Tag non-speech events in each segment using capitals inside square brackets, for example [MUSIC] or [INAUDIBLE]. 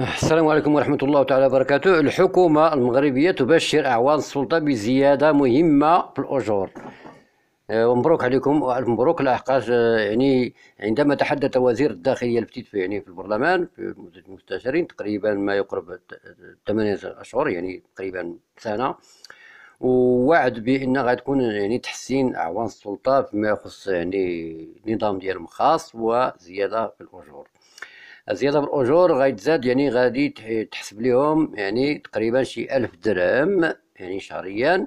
السلام عليكم ورحمة الله تعالى وبركاته الحكومة المغربية تبشر أعوان السلطة بزيادة مهمة في الأجور آه، ومبروك عليكم والف مبروك لاحقاش آه، يعني عندما تحدث وزير الداخليه البتيت يعني في البرلمان في مده المستشارين تقريبا ما يقرب ثمانية اشهر يعني تقريبا سنه ووعد بان غتكون يعني تحسين اعوان السلطه فيما يخص يعني نظام ديالهم خاص وزياده في الاجور الزياده في الاجور غيتزاد يعني غادي تحسب لهم يعني تقريبا شي ألف درهم يعني شهريا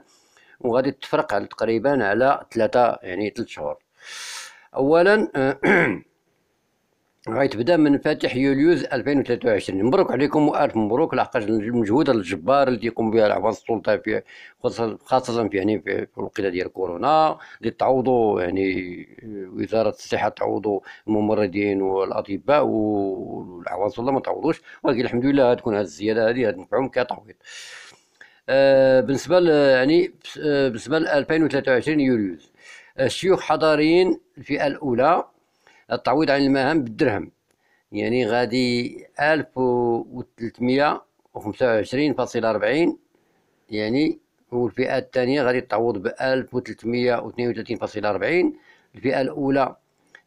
وغادي تفرق على تقريبا على ثلاثة يعني ثلاث شهور اولا [CLEARS THROAT] غيتبدا من فاتح يوليوز 2023 مبروك عليكم والف مبروك لحقاش المجهود الجبار اللي يقوم به اعوان السلطه في خاصه في يعني في الوقيته ديال كورونا اللي تعوضوا يعني وزاره الصحه تعوضوا الممرضين والاطباء والاعوان السلطه ما تعوضوش ولكن الحمد لله تكون هذه الزياده هذه تنفعهم كتعويض آه بالنسبه يعني آه، بالنسبه ل 2023 يوليوز الشيوخ حضاريين الفئه الاولى التعويض عن المهام بالدرهم يعني غادي ألف وتلتمية وخمسة وعشرين فاصلة ربعين يعني والفئة الثانية غادي تعوض بألف وتلتمية واثنين وثلاثين فاصلة ربعين الفئة الأولى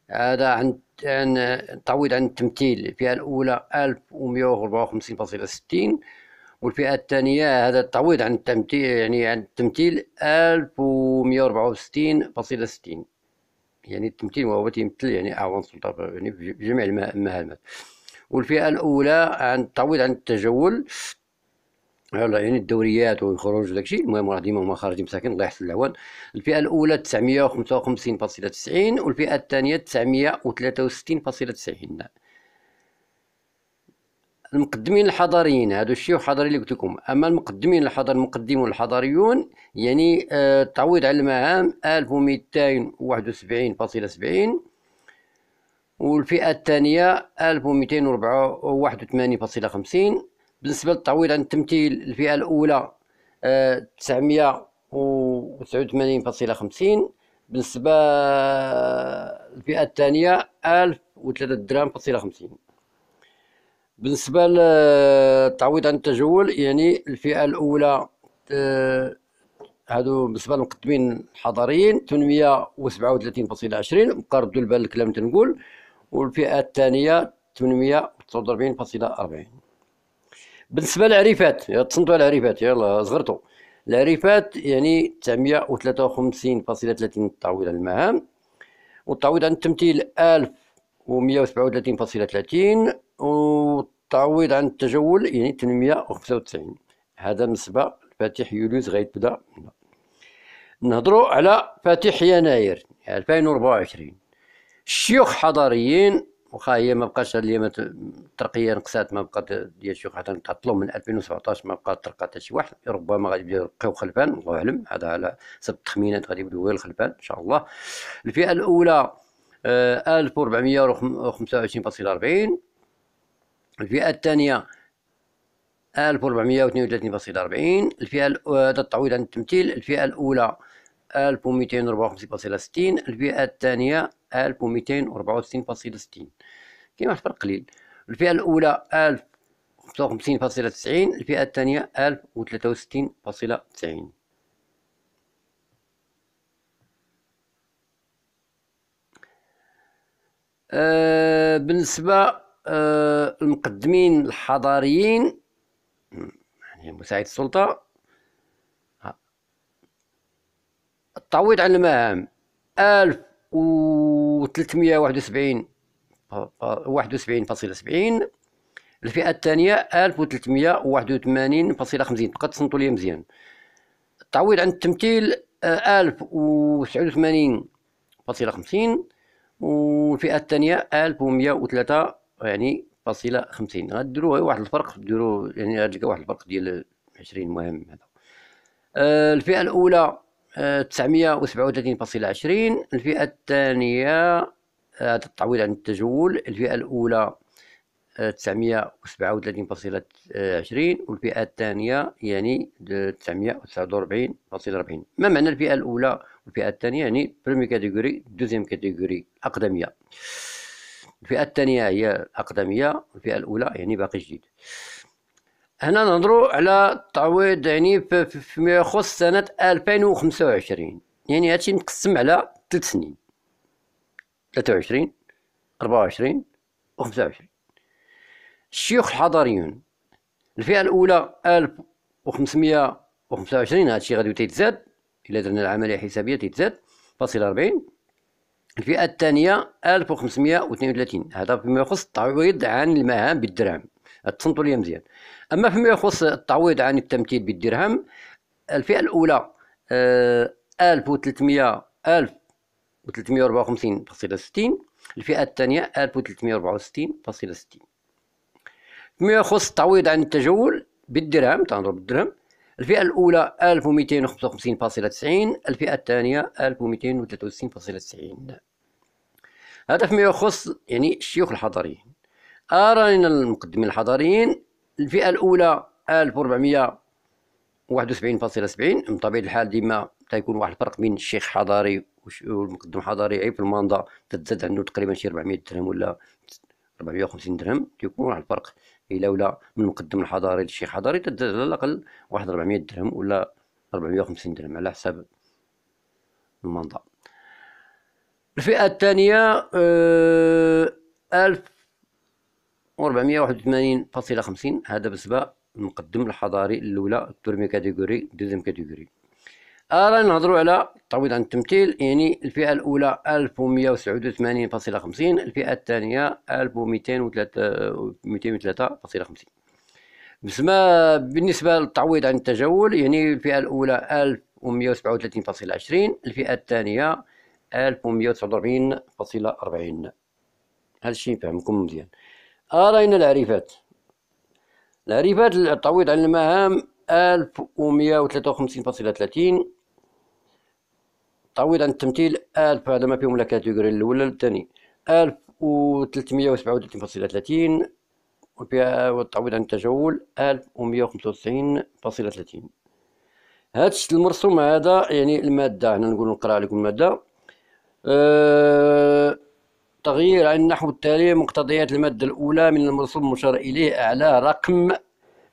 هذا عن عن التعويض عن التمثيل الفئة الأولى ألف ومية وربعة وخمسين فاصلة ستين والفئة الثانية هذا التعويض عن التمثيل يعني عن التمثيل ألف ومية وربعة وستين فاصلة ستين يعني التمثيل وهو تيمثل يعني اعوان السلطه يعني في جميع المهامات والفئه الاولى عن التعويض عن التجول يعني الدوريات والخروج وداك الشيء المهم راه ديما هما خارجين مساكن الله يحسن العوان الفئه الاولى 955.90 والفئه الثانيه 963.90 المقدمين الحضاريين هادو الشيء الحضاري اللي قلت لكم اما المقدمين الحضر المقدمون الحضاريون يعني آه تعويض على المهام 1271.70 والفئه الثانيه 1281.50 بالنسبه للتعويض عن التمثيل الفئه الاولى آه 989.50 بالنسبه للفئه آه، الثانيه 1003 درهم فاصله 50 بالنسبه للتعويض عن التجول يعني الفئه الاولى آه، هادو بالنسبه للمقدمين الحضريين 837.20 بقى ردو البال الكلام تنقول والفئه الثانيه 849.40 بالنسبه للعريفات تصنتوا على العريفات يلا صغرتو العريفات يعني 953.30 تعويض عن المهام والتعويض عن التمثيل 1137.30 والتعويض عن التجول يعني 895 هذا بالنسبه لفاتح يوليوز غيتبدا نهضروا على فاتح يناير 2024 الشيوخ حضاريين واخا هي ما بقاش اليوم الترقيه نقصات ما بقات ديال الشيوخ حتى نقتلوا من 2017 ما بقات ترقى حتى شي واحد ربما غادي يبداو يرقيو خلفان الله اعلم هذا على حسب التخمينات غادي يبداو غير الخلفان ان شاء الله الفئه الاولى 1425.40 آه، الفئة الثانية 1432 فاصلة 40 الفئة هذا آه، التعويض عن التمثيل الفئة الأولى فاصلة ستين الفئة الثانية فاصله كاين واحد الفرق قليل الفئة الأولى فاصلة تسعين الفئة الثانية فاصلة أه بالنسبة آه، المقدمين الحضاريين يعني مساعد السلطة التعويض عن المهام ألف وثلاثمية واحد وسبعين واحد وسبعين فاصلة سبعين الفئة الثانية ألف وثلاثمية واحد وثمانين فاصلة خمسين بقى تصنتو لي مزيان التعويض عن التمثيل آه، ألف وتسعود وثمانين فاصلة خمسين والفئة الثانية ألف ومية وثلاثة يعني فاصله خمسين غديروا واحد الفرق ديروا يعني غتلقى واحد الفرق ديال عشرين مهم هذا آه الفئه الاولى آه، تسعمية وسبعة وثلاثين فاصلة عشرين الفئة الثانية آه، هذا التعويض عن التجول الفئة الأولى آه، تسعمية وسبعة وثلاثين فاصلة عشرين والفئة الثانية يعني تسعمية وتسعة وربعين فاصلة ربعين ما معنى الفئة الأولى والفئة الثانية يعني بريمي كاتيجوري دوزيام كاتيجوري اقدميه الفئه الثانيه هي الاقدميه والفئه الاولى يعني باقي جديد هنا نهضروا على التعويض يعني فيما يخص سنه 2025 يعني هادشي متقسم على 3 سنين 23 24 و 25 الشيوخ الحضاريون الفئه الاولى 1525 هادشي غادي يتزاد الا درنا العمليه الحسابيه تيتزاد فاصل 40 الفئة الثانية 1532 هذا فيما يخص التعويض عن المهام بالدرهم تصنتوا لي مزيان أما فيما يخص التعويض عن التمثيل بالدرهم الفئة الأولى 1354 1300 1354.60 الفئة الثانية 1364.60 فيما يخص التعويض عن التجول بالدرهم تنضرب بالدرهم الفئة الأولى 1255.90 الفئة الثانية 1263.90 هذا فيما يخص يعني الشيوخ الحضاريين أرانا المقدمين الحضاريين الفئة الأولى 1471.70 بطبيعة الحال ديما تيكون واحد الفرق بين الشيخ حضاري والمقدم حضاري عيب في الماندا تتزاد عنده تقريبا شي 400 درهم ولا 450 درهم تيكون واحد الفرق الا ولا من المقدم الحضاري لشي حضاري تدز على الاقل واحد 400 درهم ولا 450 درهم على حساب المنضى الفئة الثانية آه، ألف وربعمية واحد وثمانين فاصلة خمسين هذا بالنسبة المقدم الحضاري الأولى تورمي كاتيجوري دوزيام كاتيجوري راه نهضروا على تعويض عن التمثيل يعني الفئه الاولى خمسين الفئه الثانيه خمسين بسما بالنسبه للتعويض عن التجول يعني الفئه الاولى 1137.20 الفئه الثانيه 1149.40 هذا الشيء نفهمكم مزيان راينا العريفات العريفات التعويض عن المهام 1153.30 تعويض عن التمثيل 1000 هذا ما فيهم لا كاتيجوري الاولى الثاني 1337.30 والتعويض عن التجول 1195.30 هذا المرسوم هذا يعني الماده هنا نقول نقرا لكم الماده أه تغيير عن النحو التالي مقتضيات الماده الاولى من المرسوم المشار اليه اعلى رقم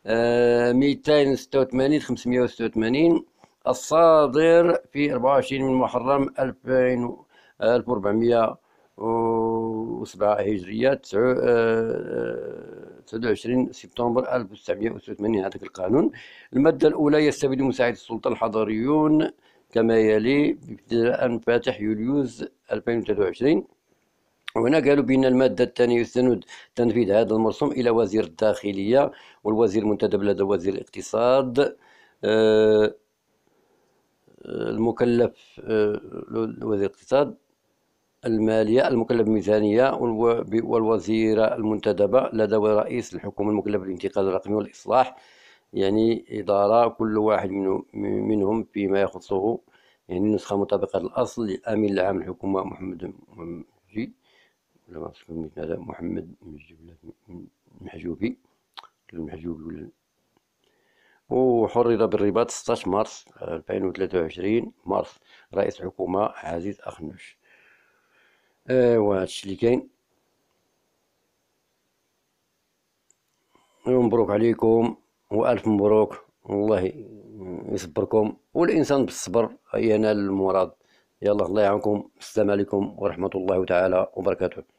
أه 286 586 الصادر في 24 من محرم 2407 هجرية 29 آه، سبتمبر 1986 هذاك القانون المادة الأولى يستفيد مساعد السلطة الحضريون كما يلي ابتداء فاتح يوليوز 2023 وهنا قالوا بأن المادة الثانية يستند تنفيذ هذا المرسوم إلى وزير الداخلية والوزير المنتدب لدى وزير الاقتصاد أه المكلف آه، وزير الاقتصاد المالية المكلف الميزانية والوزيرة المنتدبة لدى رئيس الحكومة المكلف بالانتقال الرقمي والإصلاح يعني إدارة كل واحد منهم فيما يخصه يعني نسخة مطابقة للأصل للأمين العام الحكومة محمد مجي محمد مجي محجوبي المحجوبي ولا وحرر بالرباط 16 مارس 2023 مارس رئيس حكومة عزيز أخنوش ايوا آه، هادشي اللي كاين مبروك عليكم والف مبروك والله يصبركم والانسان بالصبر ينال المراد يلا الله يعاونكم السلام عليكم ورحمه الله تعالى وبركاته